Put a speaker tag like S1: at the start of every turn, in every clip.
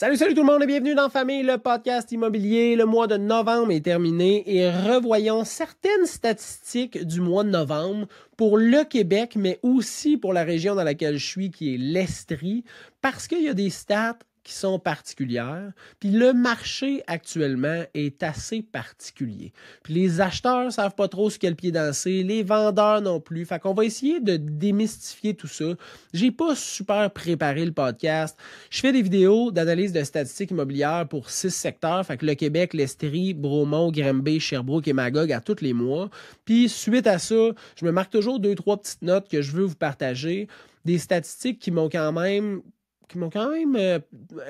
S1: Salut, salut tout le monde et bienvenue dans Famille, le podcast immobilier. Le mois de novembre est terminé et revoyons certaines statistiques du mois de novembre pour le Québec, mais aussi pour la région dans laquelle je suis, qui est l'Estrie, parce qu'il y a des stats qui sont particulières. Puis le marché actuellement est assez particulier. Puis les acheteurs ne savent pas trop ce qu'est le pied danser, les vendeurs non plus. Fait qu'on va essayer de démystifier tout ça. J'ai pas super préparé le podcast. Je fais des vidéos d'analyse de statistiques immobilières pour six secteurs. Fait que le Québec, l'Estrie, Bromont, Grimbay, Sherbrooke et Magog à tous les mois. Puis suite à ça, je me marque toujours deux, trois petites notes que je veux vous partager des statistiques qui m'ont quand même qui m'ont quand même euh,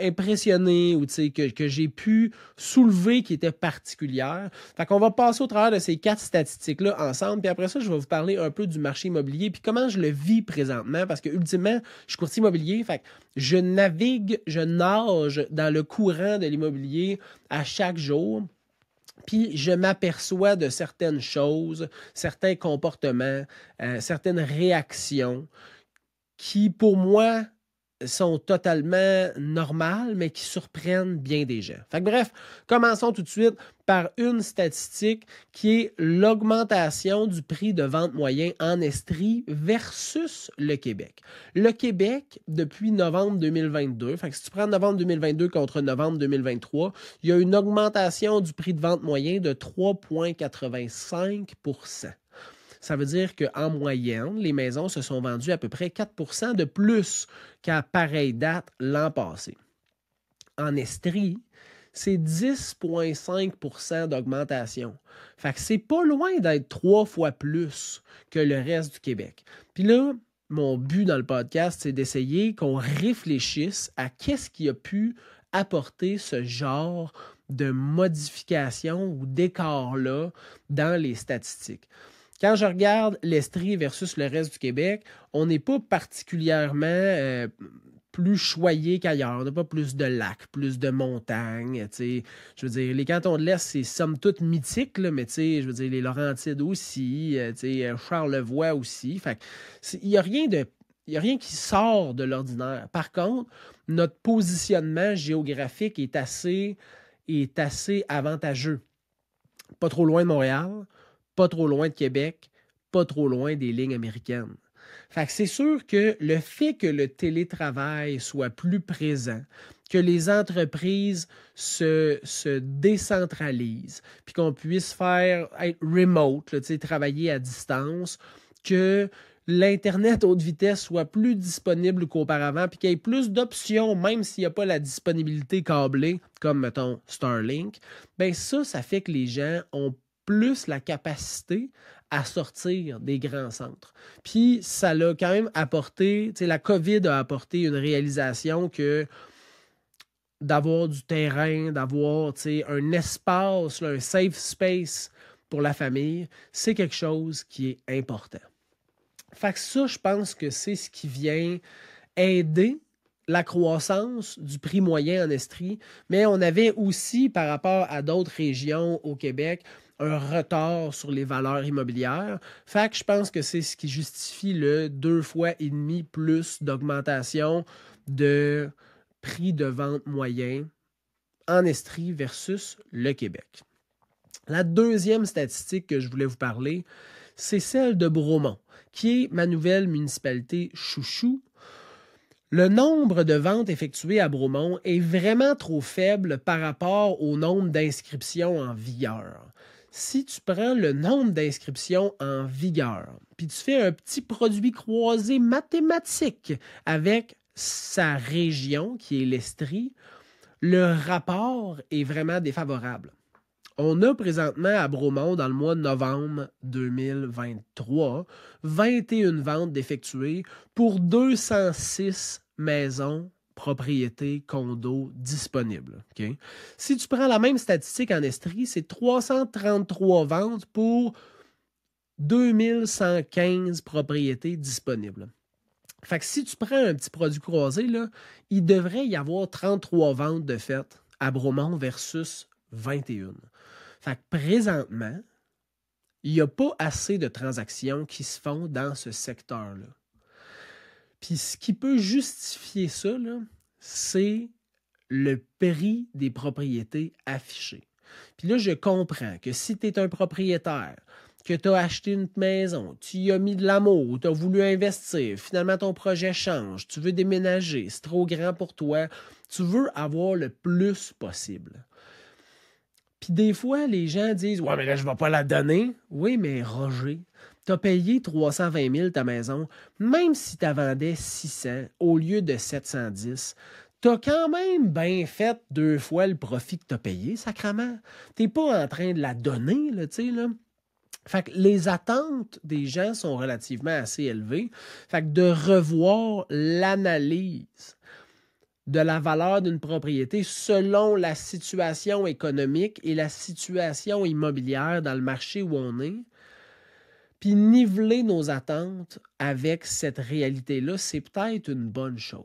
S1: impressionné ou que, j'ai pu soulever qui étaient particulières. Fait qu'on va passer au travers de ces quatre statistiques-là ensemble, puis après ça, je vais vous parler un peu du marché immobilier, puis comment je le vis présentement, parce que ultimement, je suis courtier immobilier, fait je navigue, je nage dans le courant de l'immobilier à chaque jour. Puis je m'aperçois de certaines choses, certains comportements, euh, certaines réactions qui, pour moi, sont totalement normales, mais qui surprennent bien des gens. bref, commençons tout de suite par une statistique qui est l'augmentation du prix de vente moyen en Estrie versus le Québec. Le Québec, depuis novembre 2022, fait si tu prends novembre 2022 contre novembre 2023, il y a une augmentation du prix de vente moyen de 3,85 ça veut dire qu'en moyenne, les maisons se sont vendues à peu près 4 de plus qu'à pareille date l'an passé. En Estrie, c'est 10,5 d'augmentation. Fait que c'est pas loin d'être trois fois plus que le reste du Québec. Puis là, mon but dans le podcast, c'est d'essayer qu'on réfléchisse à qu'est-ce qui a pu apporter ce genre de modification ou d'écart-là dans les statistiques. Quand je regarde l'Estrie versus le reste du Québec, on n'est pas particulièrement euh, plus choyé qu'ailleurs. On n'a pas plus de lacs, plus de montagnes. Je veux dire, les cantons de l'Est, c'est somme toute mythique, mais je veux dire, les Laurentides aussi, euh, euh, Charlevoix aussi. Il n'y a rien de il a rien qui sort de l'ordinaire. Par contre, notre positionnement géographique est assez, est assez avantageux. Pas trop loin de Montréal, pas trop loin de Québec, pas trop loin des lignes américaines. Fait que c'est sûr que le fait que le télétravail soit plus présent, que les entreprises se, décentralisent, puis qu'on puisse faire être remote, travailler à distance, que l'Internet haute vitesse soit plus disponible qu'auparavant, puis qu'il y ait plus d'options, même s'il n'y a pas la disponibilité câblée, comme, mettons, Starlink, ben ça, ça fait que les gens ont plus la capacité à sortir des grands centres. Puis ça l'a quand même apporté, la COVID a apporté une réalisation que d'avoir du terrain, d'avoir un espace, un safe space pour la famille, c'est quelque chose qui est important. Fait que ça, je pense que c'est ce qui vient aider la croissance du prix moyen en Estrie, mais on avait aussi par rapport à d'autres régions au Québec, un retard sur les valeurs immobilières. Fait que je pense que c'est ce qui justifie le deux fois et demi plus d'augmentation de prix de vente moyen en Estrie versus le Québec. La deuxième statistique que je voulais vous parler, c'est celle de Bromont, qui est ma nouvelle municipalité chouchou. Le nombre de ventes effectuées à Bromont est vraiment trop faible par rapport au nombre d'inscriptions en vigueur si tu prends le nombre d'inscriptions en vigueur, puis tu fais un petit produit croisé mathématique avec sa région, qui est l'Estrie, le rapport est vraiment défavorable. On a présentement à Bromont, dans le mois de novembre 2023, 21 ventes d'effectuées pour 206 maisons propriétés, condo disponibles. Si tu prends la même statistique en Estrie, c'est 333 ventes pour 2115 propriétés disponibles. Fait que si tu prends un petit produit croisé, il devrait y avoir 33 ventes de fait à Bromont versus 21. Fait que présentement, il n'y a pas assez de transactions qui se font dans ce secteur-là. Puis ce qui peut justifier ça, c'est le prix des propriétés affichées. Puis là, je comprends que si tu es un propriétaire, que tu as acheté une maison, tu y as mis de l'amour, tu as voulu investir, finalement ton projet change, tu veux déménager, c'est trop grand pour toi, tu veux avoir le plus possible. Puis des fois, les gens disent Ouais, mais là, je ne vais pas la donner. Oui, mais Roger, tu as payé 320 000 ta maison, même si tu vendais 600 au lieu de 710, tu as quand même bien fait deux fois le profit que tu as payé, sacrement. Tu pas en train de la donner, là, tu là. Fait que les attentes des gens sont relativement assez élevées. Fait que de revoir l'analyse de la valeur d'une propriété selon la situation économique et la situation immobilière dans le marché où on est, puis niveler nos attentes avec cette réalité-là, c'est peut-être une bonne chose.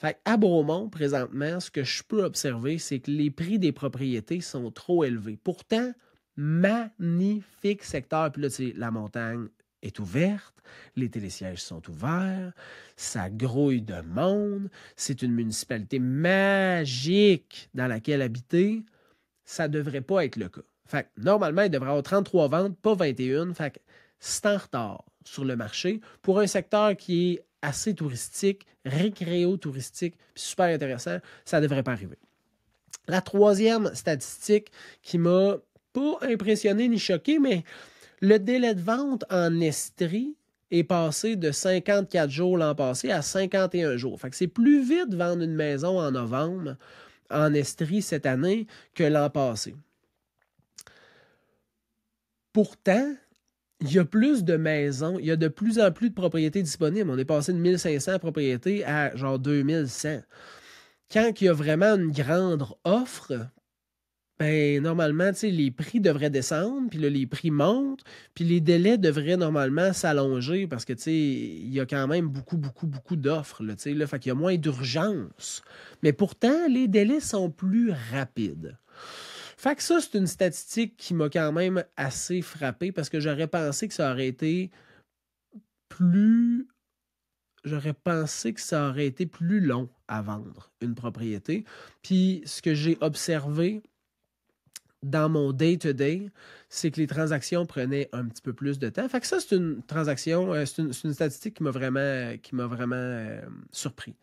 S1: Fait à Beaumont, présentement, ce que je peux observer, c'est que les prix des propriétés sont trop élevés. Pourtant, magnifique secteur. Puis là, la montagne est ouverte, les télésièges sont ouverts, ça grouille de monde, c'est une municipalité magique dans laquelle habiter. Ça ne devrait pas être le cas. Fait normalement, il devrait avoir 33 ventes, pas 21. Fait que, en retard sur le marché pour un secteur qui est assez touristique, récréo-touristique, super intéressant, ça ne devrait pas arriver. La troisième statistique qui m'a pas impressionné ni choqué, mais le délai de vente en Estrie est passé de 54 jours l'an passé à 51 jours. Fait que c'est plus vite vendre une maison en novembre en Estrie cette année que l'an passé. Pourtant, il y a plus de maisons, il y a de plus en plus de propriétés disponibles. On est passé de 1500 propriétés à genre 2100. Quand il y a vraiment une grande offre, ben, normalement, les prix devraient descendre, puis là, les prix montent, puis les délais devraient normalement s'allonger parce que, il y a quand même beaucoup, beaucoup, beaucoup d'offres, là, fait qu'il y a moins d'urgence. Mais pourtant, les délais sont plus rapides. Fait que ça, c'est une statistique qui m'a quand même assez frappé parce que j'aurais pensé que ça aurait été plus. J'aurais pensé que ça aurait été plus long à vendre une propriété. Puis ce que j'ai observé dans mon day-to-day, c'est que les transactions prenaient un petit peu plus de temps. Fait que ça, c'est une transaction, euh, c'est une, statistique qui m'a vraiment, qui vraiment euh, surpris.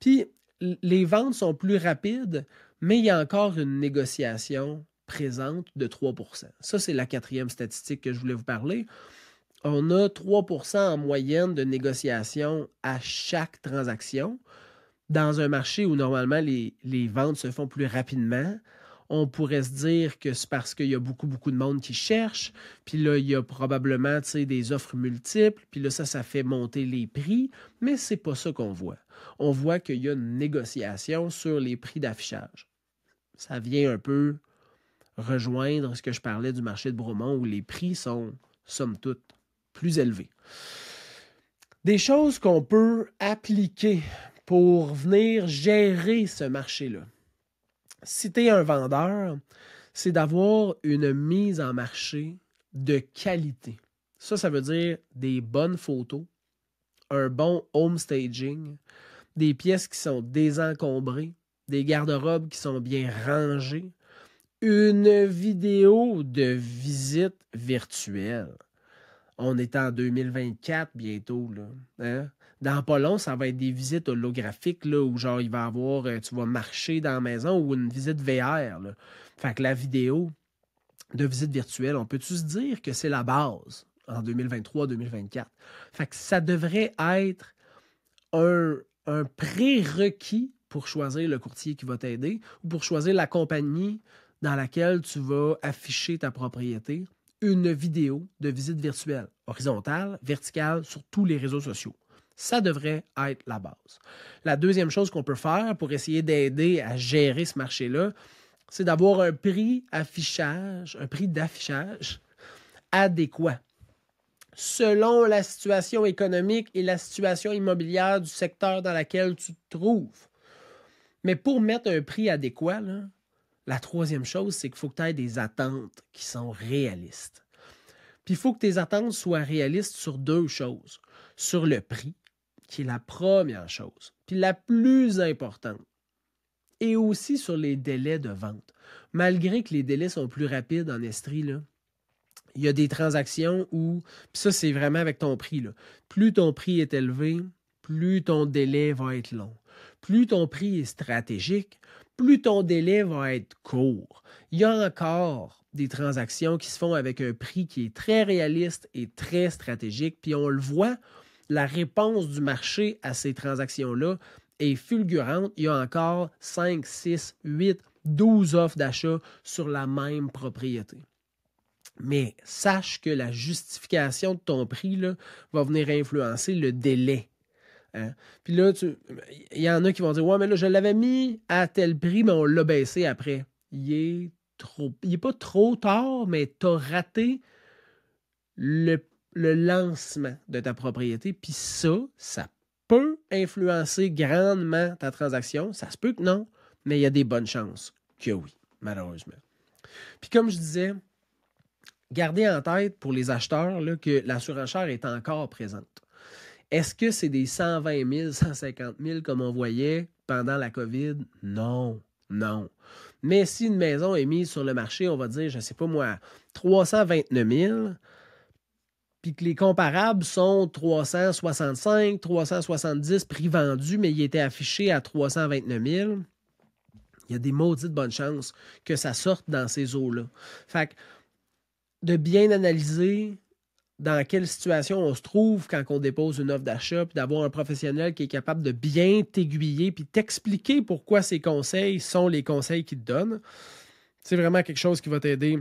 S1: Puis les ventes sont plus rapides mais il y a encore une négociation présente de 3 Ça, c'est la quatrième statistique que je voulais vous parler. On a 3 en moyenne de négociation à chaque transaction. Dans un marché où normalement les, ventes se font plus rapidement, on pourrait se dire que c'est parce qu'il y a beaucoup, beaucoup de monde qui cherche, puis là, il y a probablement des offres multiples, puis là, ça, ça fait monter les prix, mais ce n'est pas ça qu'on voit. On voit qu'il y a une négociation sur les prix d'affichage ça vient un peu rejoindre ce que je parlais du marché de Bromont où les prix sont, somme toute, plus élevés. Des choses qu'on peut appliquer pour venir gérer ce marché-là. Citer un vendeur, c'est d'avoir une mise en marché de qualité. Ça, ça veut dire des bonnes photos, un bon home staging, des pièces qui sont désencombrées, des garde-robes qui sont bien rangées, une vidéo de visite virtuelle. On est en 2024 bientôt. Là, hein? Dans pas ça va être des visites holographiques là, où genre il va avoir, euh, tu vas marcher dans la maison ou une visite VR. Fait que la vidéo de visite virtuelle, on peut-tu se dire que c'est la base en 2023-2024? Fait que ça devrait être un, un prérequis pour choisir le courtier qui va t'aider ou pour choisir la compagnie dans laquelle tu vas afficher ta propriété une vidéo de visite virtuelle, horizontale, verticale, sur tous les réseaux sociaux. Ça devrait être la base. La deuxième chose qu'on peut faire pour essayer d'aider à gérer ce marché-là, c'est d'avoir un prix affichage, un prix d'affichage adéquat selon la situation économique et la situation immobilière du secteur dans lequel tu te trouves. Mais pour mettre un prix adéquat, la troisième chose, c'est qu'il faut que tu aies des attentes qui sont réalistes. Puis il faut que tes attentes soient réalistes sur deux choses. Sur le prix, qui est la première chose, puis la plus importante, et aussi sur les délais de vente. Malgré que les délais sont plus rapides en Estrie, il y a des transactions où, puis ça c'est vraiment avec ton prix, là. plus ton prix est élevé, plus ton délai va être long plus ton prix est stratégique, plus ton délai va être court. Il y a encore des transactions qui se font avec un prix qui est très réaliste et très stratégique, puis on le voit, la réponse du marché à ces transactions-là est fulgurante. Il y a encore 5, 6, 8, 12 offres d'achat sur la même propriété. Mais sache que la justification de ton prix là, va venir influencer le délai Hein? Puis là, il y en a qui vont dire Ouais, mais là, je l'avais mis à tel prix, mais on l'a baissé après. Il est trop. pas trop tard, mais tu as raté le, lancement de ta propriété. Puis ça, ça peut influencer grandement ta transaction. Ça se peut que non, mais il y a des bonnes chances que oui, malheureusement. Puis comme je disais, gardez en tête pour les acheteurs que la surenchère est encore présente. Est-ce que c'est des 120 000, 150 000 comme on voyait pendant la COVID? Non, non. Mais si une maison est mise sur le marché, on va dire, je ne sais pas moi, 329 000, puis que les comparables sont 365, 370 prix vendus, mais il était affiché à 329 000, il y a des maudites bonnes chances que ça sorte dans ces eaux-là. Fait que de bien analyser, dans quelle situation on se trouve quand on dépose une offre d'achat, puis d'avoir un professionnel qui est capable de bien t'aiguiller, puis t'expliquer pourquoi ces conseils sont les conseils qu'il te donne. C'est vraiment quelque chose qui va t'aider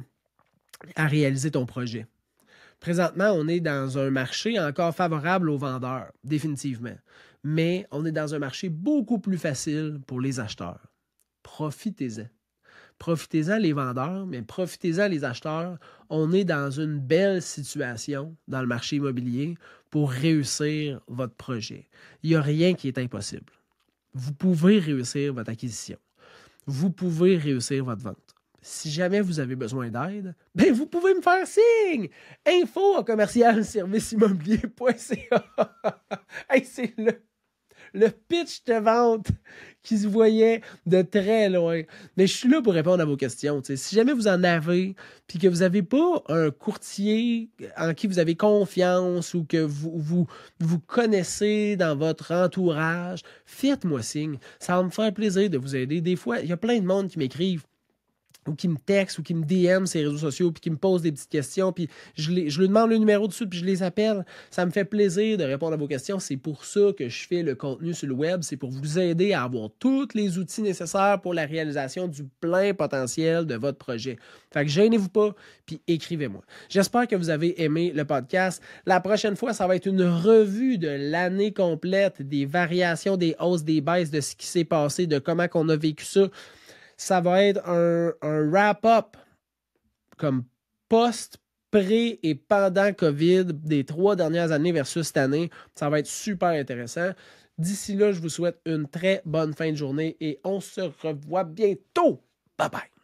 S1: à réaliser ton projet. Présentement, on est dans un marché encore favorable aux vendeurs, définitivement, mais on est dans un marché beaucoup plus facile pour les acheteurs. Profitez-en. Profitez-en les vendeurs, mais profitez-en les acheteurs. On est dans une belle situation dans le marché immobilier pour réussir votre projet. Il n'y a rien qui est impossible. Vous pouvez réussir votre acquisition. Vous pouvez réussir votre vente. Si jamais vous avez besoin d'aide, ben vous pouvez me faire signe. Info commercial service c'est le, le pitch de vente qui se voyaient de très loin. Mais je suis là pour répondre à vos questions. Si jamais vous en avez, puis que vous n'avez pas un courtier en qui vous avez confiance ou que vous, vous, vous connaissez dans votre entourage, faites-moi signe. Ça va me faire plaisir de vous aider. Des fois, il y a plein de monde qui m'écrivent ou qui me texte ou qui me DM sur ses réseaux sociaux, puis qui me pose des petites questions, puis je, les, lui demande le numéro dessus, puis je les appelle. Ça me fait plaisir de répondre à vos questions. C'est pour ça que je fais le contenu sur le web. C'est pour vous aider à avoir tous les outils nécessaires pour la réalisation du plein potentiel de votre projet. Fait que gênez-vous pas, puis écrivez-moi. J'espère que vous avez aimé le podcast. La prochaine fois, ça va être une revue de l'année complète, des variations, des hausses, des baisses, de ce qui s'est passé, de comment qu'on a vécu ça ça va être un, wrap-up comme post pré et pendant COVID des trois dernières années versus cette année. Ça va être super intéressant. D'ici là, je vous souhaite une très bonne fin de journée et on se revoit bientôt. Bye bye.